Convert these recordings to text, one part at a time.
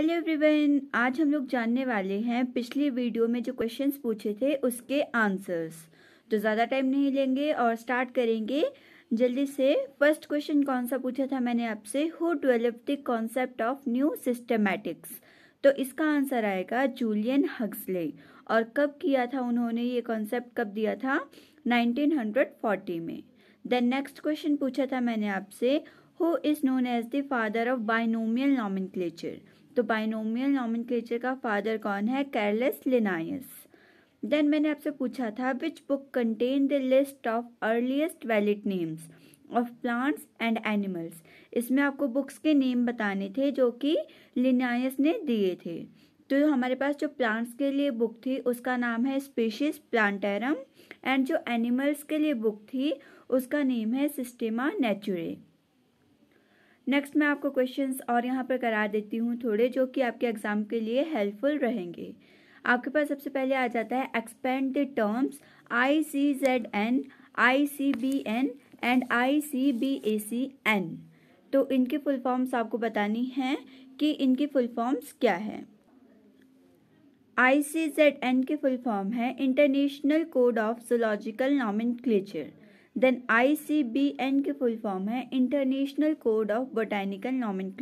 hello everyone आज हम लोग जानने वाले हैं पिछली वीडियो में जो क्वेश्चंस पूछे थे उसके आंसर्स तो ज़्यादा टाइम नहीं लेंगे और स्टार्ट करेंगे जल्दी से फर्स्ट क्वेश्चन कौन सा पूछा था मैंने आपसे who develop the concept of new systematics तो इसका आंसर आएगा जूलियन हक्सले और कब किया था उन्होंने ये कॉन्सेप्ट कब दिया था नाइनटीन में देन नेक्स्ट क्वेश्चन पूछा था मैंने आपसे who is known as the father of binomial nomenclature तो बाइनोमियल नॉमनक्लेचर का फादर कौन है कैरलेस लिनायस देन मैंने आपसे पूछा था which book contain the list of earliest valid names of plants and animals इसमें आपको बुक्स के नेम बताने थे जो कि लिनायस ने दिए थे तो हमारे पास जो प्लांट्स के लिए बुक थी उसका नाम है स्पेशियस प्लांटेरम एंड जो एनिमल्स के लिए बुक थी उसका नेम है सिस्टेमा नेचुरे नेक्स्ट मैं आपको क्वेश्चंस और यहाँ पर करा देती हूँ थोड़े जो कि आपके एग्जाम के लिए हेल्पफुल रहेंगे आपके पास सबसे पहले आ जाता है expand the terms I C Z N I C B N and I C B A C N तो इनके फुल फॉर्म्स आपको बतानी हैं कि इनके फुल फॉर्म्स क्या है आई सी जेड एन के फुल फॉर्म है international code of zoological nomenclature then ICBN के फुल फॉर्म है इंटरनेशनल कोड ऑफ बोटैनिकल नॉमिन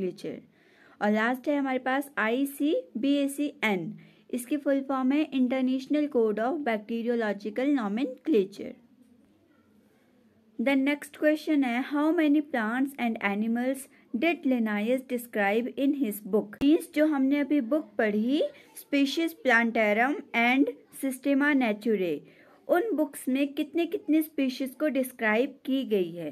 और लास्ट है हमारे पास I C B A C N इसकी फुल फॉर्म है इंटरनेशनल कोड ऑफ बैक्टीरियोलॉजिकल क्लेचर देन नेक्स्ट क्वेश्चन है how many plants and animals did Linnaeus describe in his book means जो हमने अभी बुक पढ़ी species plantarum and systema naturae उन books में कितने कितने स्पीशीज़ को डिस्क्राइब की गई है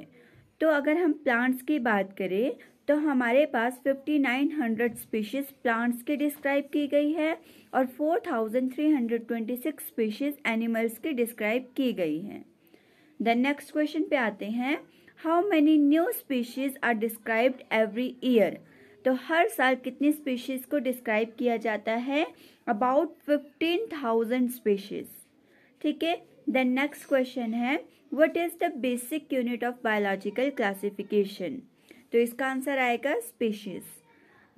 तो अगर हम प्लांट्स की बात करें तो हमारे पास 5900 स्पीशीज़ प्लांट्स की डिस्क्राइब की गई है और 4326 स्पीशीज़ एनिमल्स की डिस्क्राइब की गई हैं द नेक्स्ट क्वेश्चन पे आते हैं how many new species are described every year तो हर साल कितनी स्पीशीज़ को डिस्क्राइब किया जाता है अबाउट 15,000 स्पीशीज़ ठीक है देन नेक्स्ट क्वेश्चन है what is the basic unit of biological classification तो इसका आंसर आएगा स्पीशीज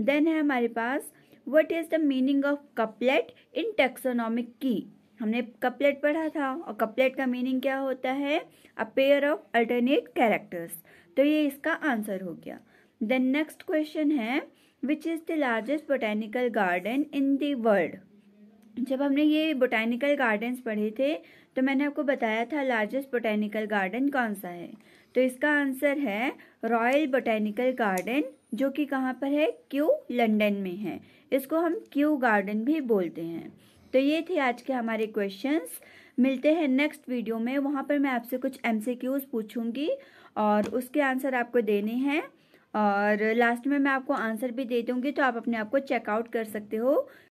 देन है हमारे पास what is the meaning of couplet in taxonomic की हमने कपलेट पढ़ा था और कपलेट का मीनिंग क्या होता है a pair of alternate characters तो ये इसका आंसर हो गया देन नेक्स्ट क्वेश्चन है which is the largest botanical garden in दर्ल्ड वर्ल्ड जब हमने ये बोटैनिकल गार्डन्स पढ़े थे तो मैंने आपको बताया था लार्जेस्ट बोटैनिकल गार्डन कौन सा है तो इसका आंसर है रॉयल बोटैनिकल गार्डन जो कि कहाँ पर है क्यू लंदन में है इसको हम क्यू गार्डन भी बोलते हैं तो ये थे आज के हमारे क्वेश्चंस मिलते हैं नेक्स्ट वीडियो में वहाँ पर मैं आपसे कुछ एम पूछूंगी और उसके आंसर आपको देने हैं और लास्ट में मैं आपको आंसर भी दे दूँगी तो आप अपने आप को चेकआउट कर सकते हो